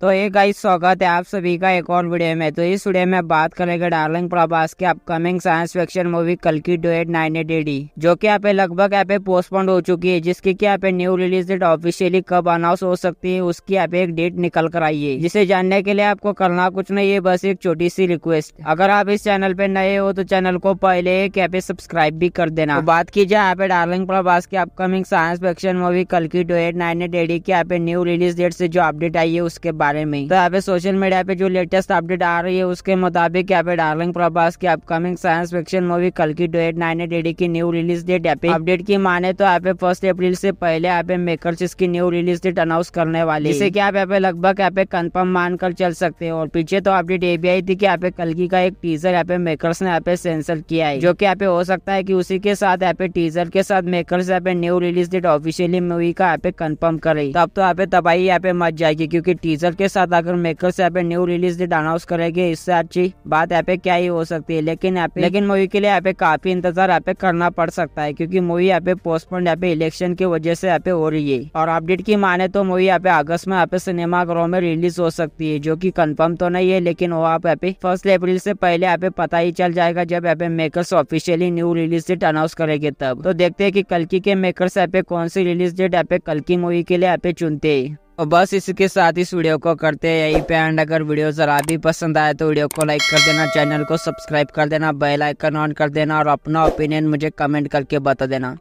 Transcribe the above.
तो ये गाइस स्वागत है आप सभी का एक और वीडियो में तो इस वीडियो में बात करेंगे डार्लिंग प्रभास के अपकमिंग साइंस फिक्शन मूवी कल की डुएट नाइन एट जो कि यहाँ पे लगभग यहाँ पे पोस्टपोन हो चुकी है जिसकी की यहाँ पे न्यू रिलीज डेट ऑफिशियली कब अनाउंस हो सकती है उसकी यहाँ पे एक डेट निकल कर आई है जिसे जानने के लिए आपको करना कुछ नहीं है बस एक छोटी सी रिक्वेस्ट अगर आप इस चैनल पे नए हो तो चैनल को पहले यहाँ पे सब्सक्राइब भी कर देना तो बात की जाए यहाँ पे डार्लिंग प्रभास की अपकमिंग साइंस फिक्शन मूवी कल की डोएट नाइन एट डी की यहाँ पे न्यू रिलीज डेट से जो अपडेट आई है उसके बाद बारे में तो यहाँ पे सोशल मीडिया पे जो लेटेस्ट अपडेट आ रही है उसके मुताबिक यहाँ पे डार्लिंग प्रभास की अपकमिंग साइंस फिक्शन मूवी कल की डेट नाइन डेडी की न्यू रिलीज डेट यहाँ पे अपडेट की माने तो यहाँ पे फर्स्ट अप्रैल से पहले यहाँ पे मेकर इसकी न्यू रिलीज डेट अनाउंस करने वाले जिसे की आप यहाँ पे लगभग यहाँ पे कंफर्म मानकर चल सकते हैं और पीछे तो अपडेट ये भी आई थी की यहाँ पे कल की का एक टीजर यहाँ पे मेकर्स ने यहाँ पे सेंसर किया है जो की यहाँ पे हो सकता है की उसी के साथ यहाँ पे टीजर के साथ मेकर्स यहाँ पे new release date officially movie का यहाँ पे कन्फर्म करे तब तो यहाँ पे तबाही यहाँ पे मच जाएगी क्यूँकी टीजर के साथ अगर मेकर्स यहाँ पे न्यू रिलीज डेट अनाउंस करेंगे इससे अच्छी बात यहाँ पे क्या ही हो सकती है लेकिन यहाँ पे लेकिन मूवी के लिए यहाँ पे काफी इंतजार यहाँ पे करना पड़ सकता है क्यूँकी मूवी यहाँ पे पोस्टपोन यहाँ पे इलेक्शन की वजह से यहाँ पे हो रही है और अपडेट की माने तो मूवी यहाँ पे अगस्त में यहाँ पे सिनेमा घरों में रिलीज हो सकती है जो की कन्फर्म तो नहीं है लेकिन वो आप यहाँ पे फर्स्ट अप्रैल से पहले यहाँ पे पता ही चल जाएगा जब यहाँ पे makers officially new release date announce करेगी तब तो देखते है की कल्की के मेकर्स यहाँ पे कौन सी रिलीज डेट यहाँ पे की मूवी के लिए यहाँ पे चुनते हैं और बस इसके साथ इस वीडियो को करते हैं यहीं पे एंड अगर वीडियो ज़रा भी पसंद आए तो वीडियो को लाइक कर देना चैनल को सब्सक्राइब कर देना बेल आइकन ऑन कर देना और अपना ओपिनियन मुझे कमेंट करके बता देना